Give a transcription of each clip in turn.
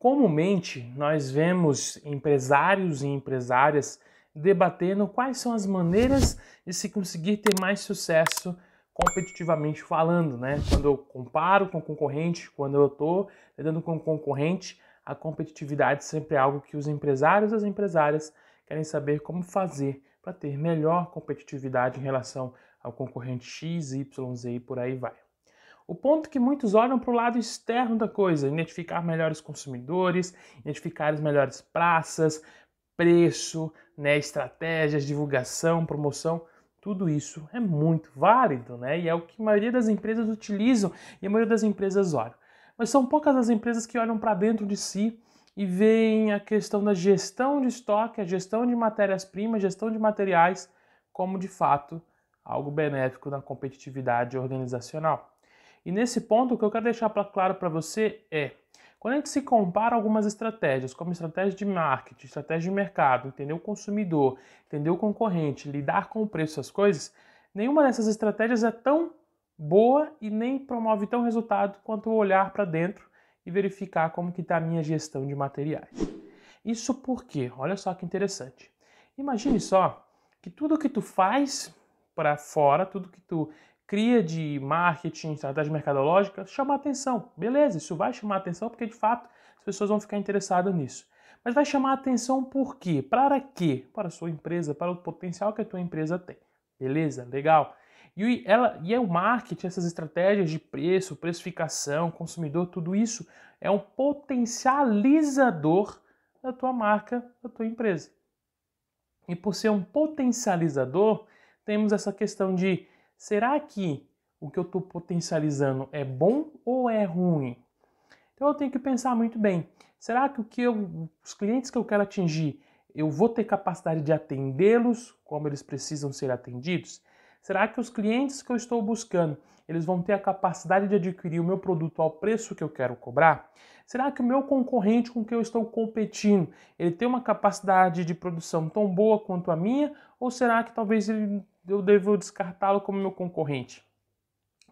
Comumente, nós vemos empresários e empresárias debatendo quais são as maneiras de se conseguir ter mais sucesso competitivamente falando, né? Quando eu comparo com o concorrente, quando eu estou lidando com o concorrente, a competitividade sempre é algo que os empresários e as empresárias querem saber como fazer para ter melhor competitividade em relação ao concorrente X, Y, Z e por aí vai. O ponto é que muitos olham para o lado externo da coisa, identificar melhores consumidores, identificar as melhores praças, preço, né, estratégias, divulgação, promoção, tudo isso é muito válido, né? E é o que a maioria das empresas utilizam e a maioria das empresas olham. Mas são poucas as empresas que olham para dentro de si e veem a questão da gestão de estoque, a gestão de matérias-primas, gestão de materiais como de fato algo benéfico na competitividade organizacional. E nesse ponto, o que eu quero deixar claro para você é quando a gente se compara algumas estratégias, como estratégia de marketing, estratégia de mercado, entender o consumidor, entender o concorrente, lidar com o preço das coisas, nenhuma dessas estratégias é tão boa e nem promove tão resultado quanto olhar para dentro e verificar como que está a minha gestão de materiais. Isso porque, olha só que interessante. Imagine só que tudo que tu faz para fora, tudo que tu cria de marketing, estratégia mercadológica, chamar atenção. Beleza, isso vai chamar atenção porque de fato as pessoas vão ficar interessadas nisso. Mas vai chamar atenção por quê? Para quê? Para a sua empresa, para o potencial que a tua empresa tem. Beleza? Legal. E, ela, e é o marketing, essas estratégias de preço, precificação, consumidor, tudo isso é um potencializador da tua marca, da tua empresa. E por ser um potencializador, temos essa questão de será que o que eu estou potencializando é bom ou é ruim? Então eu tenho que pensar muito bem. Será que, o que eu, os clientes que eu quero atingir, eu vou ter capacidade de atendê-los como eles precisam ser atendidos? Será que os clientes que eu estou buscando, eles vão ter a capacidade de adquirir o meu produto ao preço que eu quero cobrar? Será que o meu concorrente com que eu estou competindo, ele tem uma capacidade de produção tão boa quanto a minha? Ou será que talvez ele eu devo descartá-lo como meu concorrente.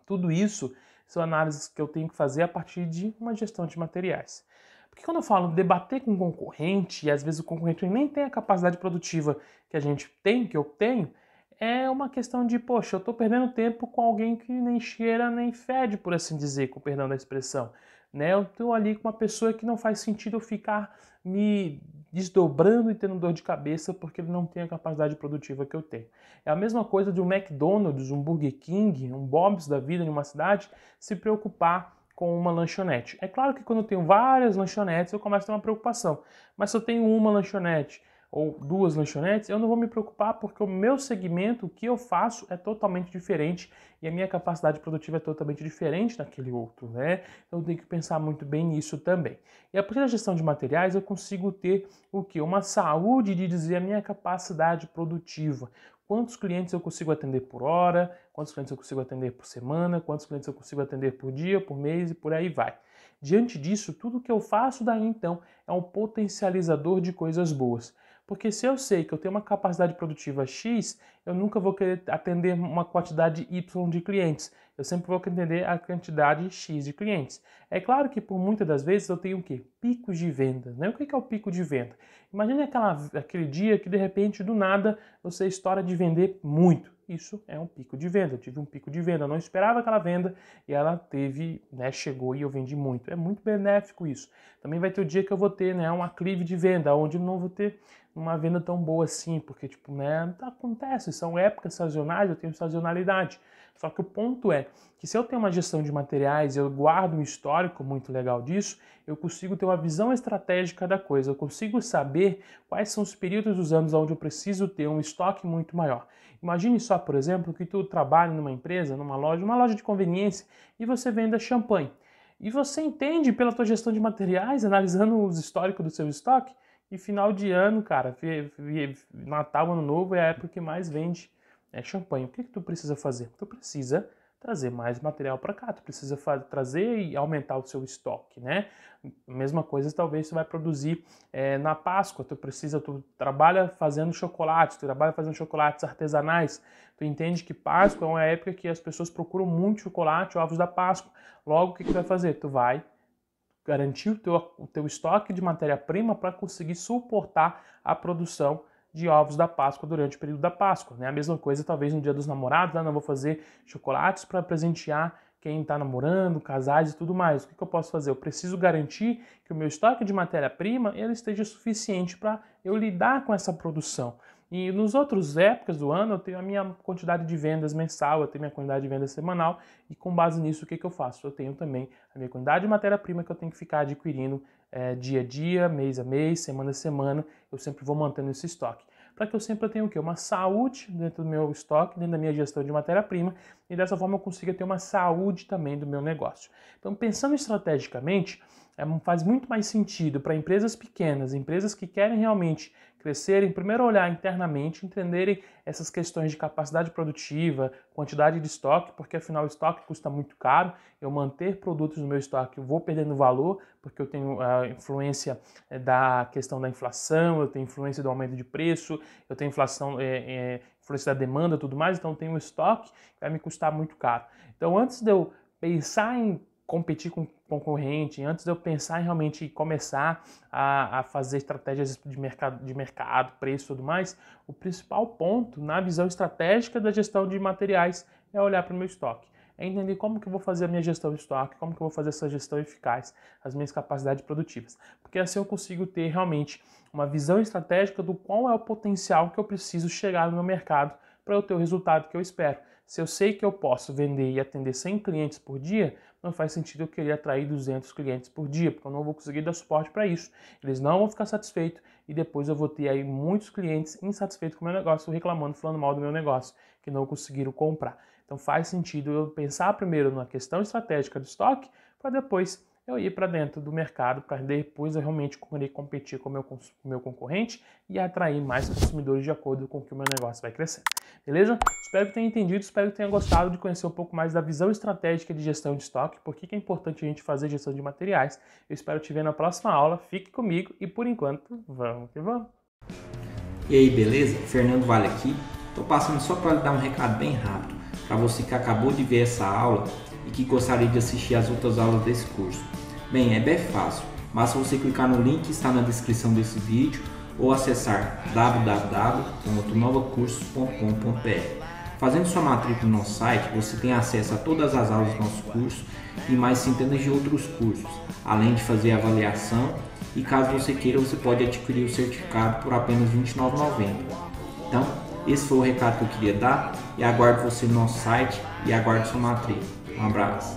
Tudo isso são análises que eu tenho que fazer a partir de uma gestão de materiais. Porque quando eu falo debater com o concorrente, e às vezes o concorrente nem tem a capacidade produtiva que a gente tem, que eu tenho, é uma questão de, poxa, eu estou perdendo tempo com alguém que nem cheira nem fede, por assim dizer, com perdão da expressão. Né? Eu estou ali com uma pessoa que não faz sentido eu ficar me desdobrando e tendo dor de cabeça porque ele não tem a capacidade produtiva que eu tenho. É a mesma coisa de um McDonald's, um Burger King, um Bob's da vida em uma cidade se preocupar com uma lanchonete. É claro que quando eu tenho várias lanchonetes eu começo a ter uma preocupação, mas se eu tenho uma lanchonete ou duas lanchonetes, eu não vou me preocupar porque o meu segmento, o que eu faço é totalmente diferente e a minha capacidade produtiva é totalmente diferente daquele outro, né? Então eu tenho que pensar muito bem nisso também. E a partir da gestão de materiais eu consigo ter o que? Uma saúde de dizer a minha capacidade produtiva, quantos clientes eu consigo atender por hora, quantos clientes eu consigo atender por semana, quantos clientes eu consigo atender por dia, por mês e por aí vai. Diante disso, tudo que eu faço daí então é um potencializador de coisas boas. Porque se eu sei que eu tenho uma capacidade produtiva X, eu nunca vou querer atender uma quantidade Y de clientes. Eu sempre vou atender a quantidade X de clientes. É claro que por muitas das vezes eu tenho o quê? Picos de vendas. Né? O que é o pico de venda? Imagine aquela, aquele dia que de repente, do nada, você estoura de vender muito. Isso é um pico de venda. Eu tive um pico de venda, eu não esperava aquela venda e ela teve, né, chegou e eu vendi muito. É muito benéfico isso. Também vai ter o dia que eu vou ter, né, um aclive de venda, onde não vou ter uma venda tão boa assim, porque tipo, né, acontece são épocas sazonais, eu tenho sazonalidade. Só que o ponto é que se eu tenho uma gestão de materiais, eu guardo um histórico muito legal disso, eu consigo ter uma visão estratégica da coisa, eu consigo saber quais são os períodos dos anos onde eu preciso ter um estoque muito maior. Imagine só, por exemplo, que tu trabalha numa empresa, numa loja, uma loja de conveniência, e você venda champanhe. E você entende pela tua gestão de materiais, analisando os históricos do seu estoque, e final de ano, cara, Natal, Ano Novo é a época que mais vende né, champanhe. O que, que tu precisa fazer? Tu precisa trazer mais material para cá, tu precisa trazer e aumentar o seu estoque, né? Mesma coisa talvez você vai produzir é, na Páscoa, tu precisa, tu trabalha fazendo chocolate, tu trabalha fazendo chocolates artesanais, tu entende que Páscoa é uma época que as pessoas procuram muito chocolate, ovos da Páscoa, logo o que, que tu vai fazer? Tu vai garantir o teu, o teu estoque de matéria-prima para conseguir suportar a produção de ovos da Páscoa durante o período da Páscoa. Né? A mesma coisa, talvez no Dia dos Namorados, lá né? não vou fazer chocolates para presentear quem está namorando, casais e tudo mais. O que, que, eu posso fazer? Eu preciso garantir que o meu estoque de matéria-prima ele esteja suficiente para eu lidar com essa produção. E nos outros épocas do ano, eu tenho a minha quantidade de vendas mensal, eu tenho a minha quantidade de vendas semanal, e com base nisso, o que, que eu faço? Eu tenho também a minha quantidade de matéria-prima que eu tenho que ficar adquirindo é, dia a dia, mês a mês, semana a semana, eu sempre vou mantendo esse estoque. Para que eu sempre tenha o quê? Uma saúde dentro do meu estoque, dentro da minha gestão de matéria-prima, e dessa forma eu consiga ter uma saúde também do meu negócio. Então, pensando estrategicamente, é, faz muito mais sentido para empresas pequenas, empresas que querem realmente crescerem, primeiro olhar internamente, entenderem essas questões de capacidade produtiva, quantidade de estoque, porque afinal o estoque custa muito caro. Eu manter produtos no meu estoque, eu vou perdendo valor, porque eu tenho a ah, influência eh, da questão da inflação, eu tenho influência do aumento de preço, eu tenho inflação, é, é, influência da demanda, tudo mais. Então eu tenho um estoque que vai me custar muito caro. Então antes de eu pensar em competir com concorrente, antes de eu pensar em realmente começar a, a, fazer estratégias de mercado, de mercado, preço e tudo mais, o principal ponto na visão estratégica da gestão de materiais é olhar para o meu estoque. É entender como que eu vou fazer a minha gestão de estoque, como que eu vou fazer essa gestão eficaz, as minhas capacidades produtivas. Porque assim eu consigo ter realmente uma visão estratégica do qual é o potencial que eu preciso chegar no meu mercado para eu ter o resultado que eu espero. Se eu sei que eu posso vender e atender 100 clientes por dia, não faz sentido eu querer atrair 200 clientes por dia, porque eu não vou conseguir dar suporte para isso. Eles não vão ficar satisfeitos e depois eu vou ter aí muitos clientes insatisfeitos com o meu negócio, reclamando, falando mal do meu negócio, que não conseguiram comprar. Então faz sentido eu pensar primeiro na questão estratégica do estoque, para depois eu ir para dentro do mercado para depois eu realmente competir com o meu, com meu concorrente e atrair mais consumidores de acordo com que o meu negócio vai crescer. Beleza? Espero que tenha entendido, espero que tenha gostado de conhecer um pouco mais da visão estratégica de gestão de estoque, por que é importante a gente fazer gestão de materiais. Eu espero te ver na próxima aula, fique comigo e por enquanto, vamos que vamos! E aí, beleza? Fernando Vale aqui. Estou passando só para lhe dar um recado bem rápido. Para você que acabou de ver essa aula, e que gostaria de assistir às outras aulas desse curso? Bem, é bem fácil. Basta você clicar no link que está na descrição desse vídeo ou acessar www.novacursos.com.br. Fazendo sua matrícula no nosso site, você tem acesso a todas as aulas do nosso curso e mais centenas de outros cursos, além de fazer avaliação e caso você queira, você pode adquirir o certificado por apenas R$ 29,90. Então, esse foi o recado que eu queria dar e aguardo você no nosso site e aguardo sua matrícula. Um abraço.